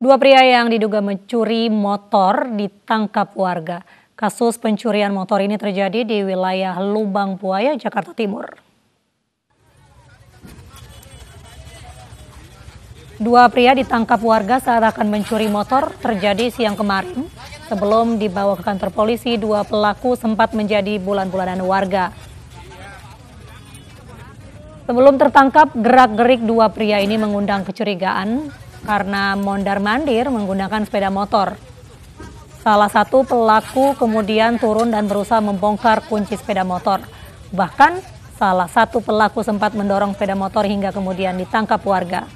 Dua pria yang diduga mencuri motor ditangkap warga. Kasus pencurian motor ini terjadi di wilayah Lubang Buaya, Jakarta Timur. Dua pria ditangkap warga saat akan mencuri motor terjadi siang kemarin. Sebelum dibawa ke kantor polisi, dua pelaku sempat menjadi bulan-bulanan warga. Sebelum tertangkap, gerak-gerik dua pria ini mengundang kecurigaan karena mondar-mandir menggunakan sepeda motor. Salah satu pelaku kemudian turun dan berusaha membongkar kunci sepeda motor. Bahkan salah satu pelaku sempat mendorong sepeda motor hingga kemudian ditangkap warga.